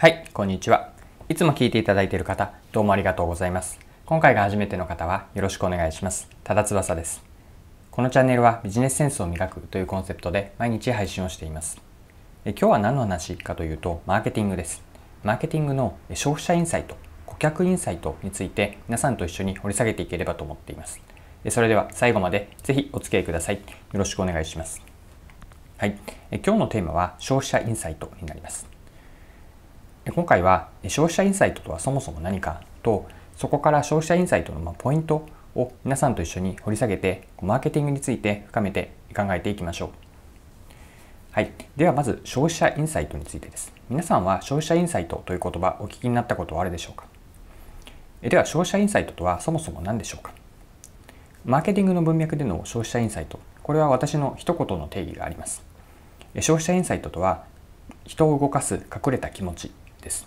はい、こんにちは。いつも聞いていただいている方、どうもありがとうございます。今回が初めての方はよろしくお願いします。ただ翼です。このチャンネルはビジネスセンスを磨くというコンセプトで毎日配信をしています。え今日は何の話かというと、マーケティングです。マーケティングの消費者インサイト、顧客インサイトについて皆さんと一緒に掘り下げていければと思っています。それでは最後までぜひお付き合いください。よろしくお願いします。はい、今日のテーマは消費者インサイトになります。今回は消費者インサイトとはそもそも何かとそこから消費者インサイトのポイントを皆さんと一緒に掘り下げてマーケティングについて深めて考えていきましょう、はい、ではまず消費者インサイトについてです皆さんは消費者インサイトという言葉お聞きになったことはあるでしょうかでは消費者インサイトとはそもそも何でしょうかマーケティングの文脈での消費者インサイトこれは私の一言の定義があります消費者インサイトとは人を動かす隠れた気持ちです。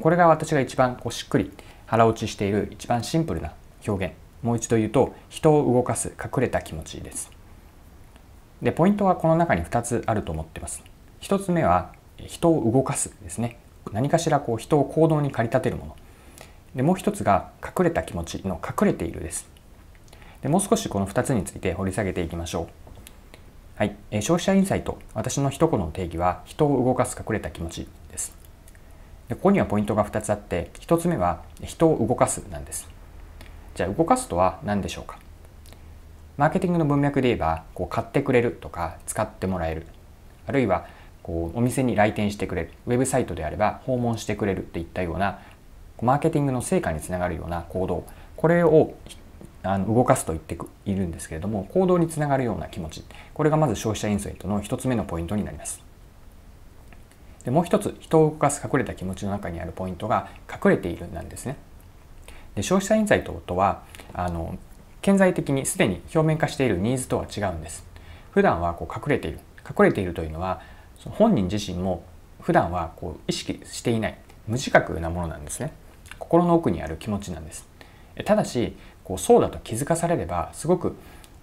これが私が一番こうしっくり腹落ちしている一番シンプルな表現。もう一度言うと、人を動かす隠れた気持ちです。で、ポイントはこの中に2つあると思ってます。1つ目は、人を動かすですね。何かしらこう人を行動に駆り立てるもの。で、もう1つが、隠れた気持ちの隠れているです。でもう少しこの2つについて掘り下げていきましょう。はい、消費者インサイト私の一言の定義は人を動かす隠れた気持ちですでここにはポイントが2つあって1つ目は人を動かすなんですじゃあ動かすとは何でしょうかマーケティングの文脈で言えばこう買ってくれるとか使ってもらえるあるいはこうお店に来店してくれるウェブサイトであれば訪問してくれるといったようなマーケティングの成果につながるような行動これをあの動かすと言っているんですけれども行動につながるような気持ちこれがまず消費者インサイトの1つ目のポイントになります。でもう一つ人を動かす隠れた気持ちの中にあるポイントが隠れているなんですね。で消費者インサイトとはあの顕在的にすでに表面化しているニーズとは違うんです。普段はこう隠れている隠れているというのは本人自身も普段はこう意識していない無自覚なものなんですね。心の奥にある気持ちなんです。ただしこうそうだと気づかされればすごく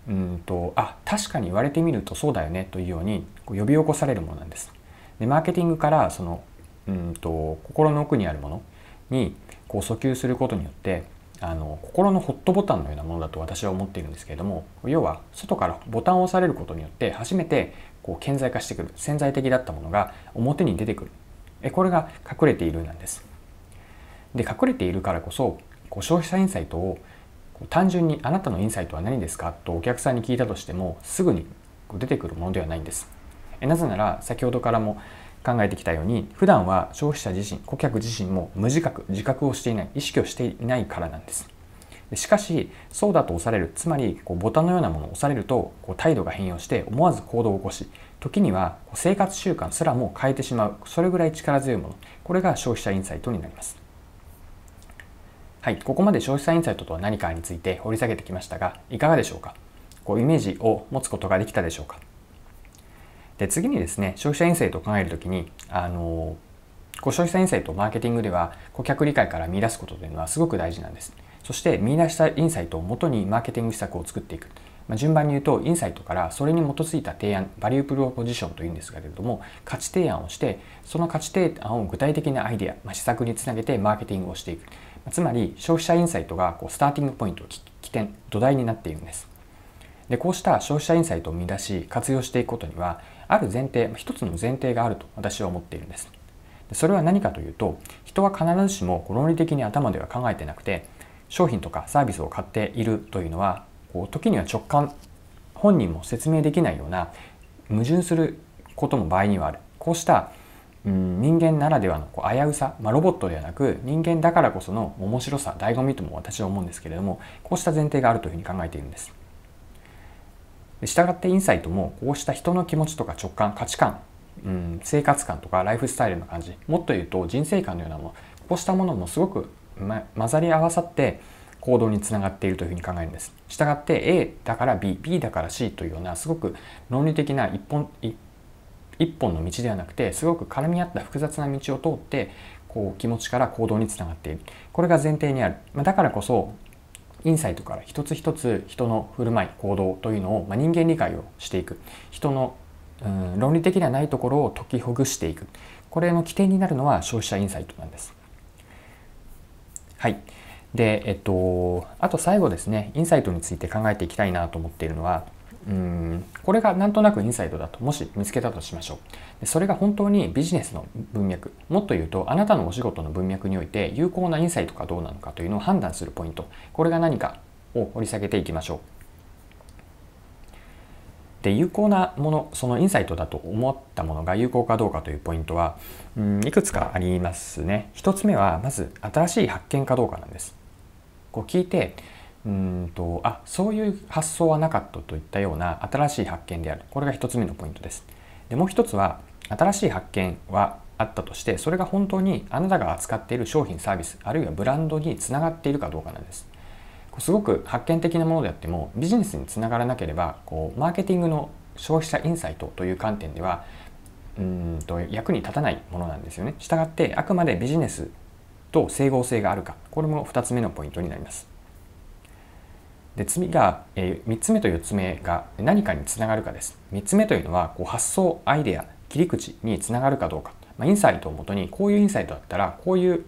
うんとあ確かに言われてみるとそうだよねというようにこう呼び起こされるものなんです。でマーケティングからそのうんと心の奥にあるものにこう訴求することによってあの心のホットボタンのようなものだと私は思っているんですけれども要は外からボタンを押されることによって初めてこう顕在化してくる潜在的だったものが表に出てくるえこれが隠れているなんですで隠れているからこそこう消費者インサイトを単純に「あなたのインサイトは何ですか?」とお客さんに聞いたとしてもすぐに出てくるものではないんですなぜなら先ほどからも考えてきたように普段は消費者自身顧客自身も無自覚自覚をしていない意識をしていないからなんですしかしそうだと押されるつまりこうボタンのようなものを押されるとこう態度が変容して思わず行動を起こし時には生活習慣すらも変えてしまうそれぐらい力強いものこれが消費者インサイトになりますはいここまで消費者インサイトとは何かについて掘り下げてきましたがいかがでしょうかこうイメージを持つことができたでしょうかで次にですね消費者インサイトを考える時にあのこう消費者インサイトマーケティングでは顧客理解から見出すことというのはすごく大事なんです。そして見出したインサイトをもとにマーケティング施策を作っていく。まあ、順番に言うとインサイトからそれに基づいた提案バリュープロポジションというんですけれども価値提案をしてその価値提案を具体的なアイデア、まあ、施策につなげてマーケティングをしていく、まあ、つまり消費者インサイトがこうスターティングポイント起点土台になっているんですでこうした消費者インサイトを見出し活用していくことにはある前提一つの前提があると私は思っているんですそれは何かというと人は必ずしも論理的に頭では考えてなくて商品とかサービスを買っているというのはこう時には直感本人も説明できないような矛盾することも場合にはあるこうしたうん、人間ならではのこう危うさ、まあ、ロボットではなく人間だからこその面白さ醍醐味とも私は思うんですけれどもこうした前提があるというふうに考えているんですしたがってインサイトもこうした人の気持ちとか直感価値観、うん、生活感とかライフスタイルの感じもっと言うと人生観のようなものこうしたものもすごく、ま、混ざり合わさって行動につながっているというふうに考えるんです。したがって A だから B、B だから C というようなすごく論理的な一本一本の道ではなくてすごく絡み合った複雑な道を通ってこう気持ちから行動につながっているこれが前提にある、まあ、だからこそインサイトから一つ一つ人の振る舞い行動というのを、まあ、人間理解をしていく人の、うん、論理的ではないところを解きほぐしていくこれの起点になるのは消費者インサイトなんです。はいでえっとあと最後ですねインサイトについて考えていきたいなと思っているのはうんこれがなんとなくインサイドだともし見つけたとしましょうそれが本当にビジネスの文脈もっと言うとあなたのお仕事の文脈において有効なインサイトかどうなのかというのを判断するポイントこれが何かを掘り下げていきましょうで有効なものそのインサイトだと思ったものが有効かどうかというポイントはうんいくつかありますね一つ目はまず新しい発見かどうかなんですこう聞いてうんとあそういう発想はなかったといったような新しい発見であるこれが1つ目のポイントです。でもう1つは新しい発見はあったとしてそれが本当にあなたが扱っている商品サービスあるいはブランドにつながっているかどうかなんです。すごく発見的なものであってもビジネスにつながらなければこうマーケティングの消費者インサイトという観点ではうんと役に立たないものなんですよね。したがってあくまでビジネスと整合性があるかこれも2つ目のポイントになります。で次が、えー、3つ目と4つ目が何かにつながるかです。3つ目というのはこう発想、アイデア、切り口につながるかどうか。まあ、インサイトをもとにこういうインサイトだったらこういう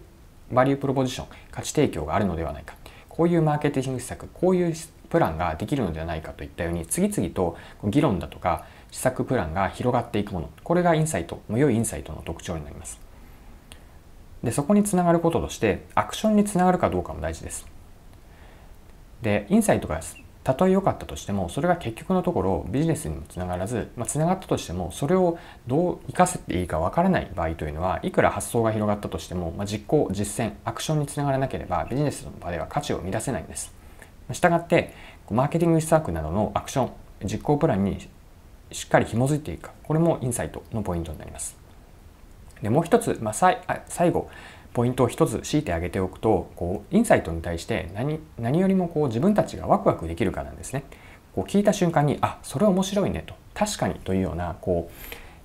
バリュープロポジション、価値提供があるのではないか。こういうマーケティング施策、こういうプランができるのではないかといったように次々と議論だとか施策プランが広がっていくもの。これがインサイト、良いインサイトの特徴になります。で、そこにつながることとしてアクションにつながるかどうかも大事です。でインサイトがたとえ良かったとしてもそれが結局のところビジネスにもつながらず、まあ、つながったとしてもそれをどう活かせていいかわからない場合というのはいくら発想が広がったとしても、まあ、実行実践アクションにつながらなければビジネスの場では価値を生み出せないんですしたがってマーケティング施策などのアクション実行プランにしっかり紐づいていくかこれもインサイトのポイントになりますでもう一つ、まあ、最後ポイントを一つ強いてあげておくとこうインサイトに対して何何よりもこう自分たちがワクワクできるかなんですね。こう聞いた瞬間に「あそれ面白いね」と「確かに」というようなこ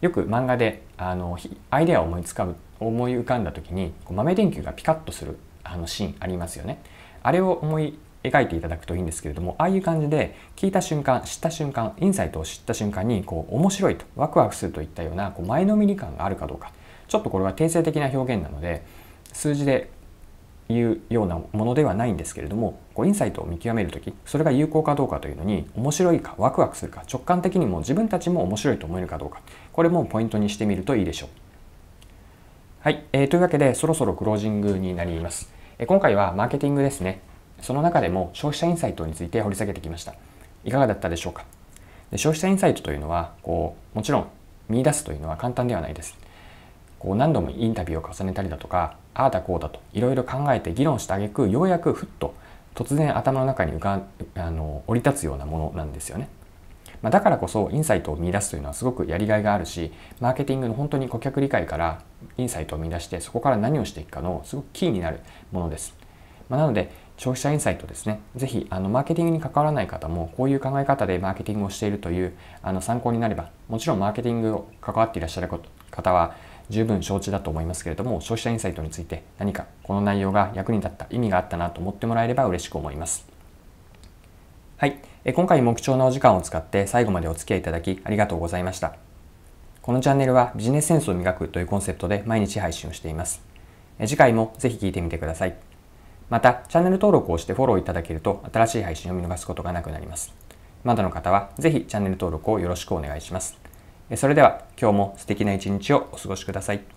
うよく漫画であのアイデアを思いつかう思い浮かんだ時にこう豆電球がピカッとするあのシーンありますよね。あれを思い描いていただくといいんですけれどもああいう感じで聞いた瞬間知った瞬間インサイトを知った瞬間にこう面白いとワクワクするといったようなこう前のめり感があるかどうかちょっとこれは定性的な表現なので数字で言うようなものではないんですけれどもこうインサイトを見極める時それが有効かどうかというのに面白いかワクワクするか直感的にも自分たちも面白いと思えるかどうかこれもポイントにしてみるといいでしょう。はい、えー、というわけでそろそろクロージングになります、えー、今回はマーケティングですねその中でも消費者インサイトについて掘り下げてきましたいかがだったでしょうかで消費者インサイトというのはこうもちろん見出すというのは簡単ではないですこう何度もインタビューを重ねたりだとかああだこうだといろいろ考えて議論したげくようやくふっと突然頭の中に浮かあの降り立つようなものなんですよね。まあ、だからこそインサイトを見出すというのはすごくやりがいがあるしマーケティングの本当に顧客理解からインサイトを見出してそこから何をしていくかのすごくキーになるものです。まあ、なので消費者インサイトですね。ぜひ、あの、マーケティングに関わらない方も、こういう考え方でマーケティングをしているという、あの、参考になれば、もちろんマーケティングを関わっていらっしゃる方は、十分承知だと思いますけれども、消費者インサイトについて何かこの内容が役に立った、意味があったなと思ってもらえれば嬉しく思います。はい。今回も貴重なお時間を使って最後までお付き合いいただきありがとうございました。このチャンネルはビジネスセンスを磨くというコンセプトで毎日配信をしています。次回もぜひ聴いてみてください。また、チャンネル登録をしてフォローいただけると新しい配信を見逃すことがなくなります。まだの方はぜひチャンネル登録をよろしくお願いします。それでは今日も素敵な一日をお過ごしください。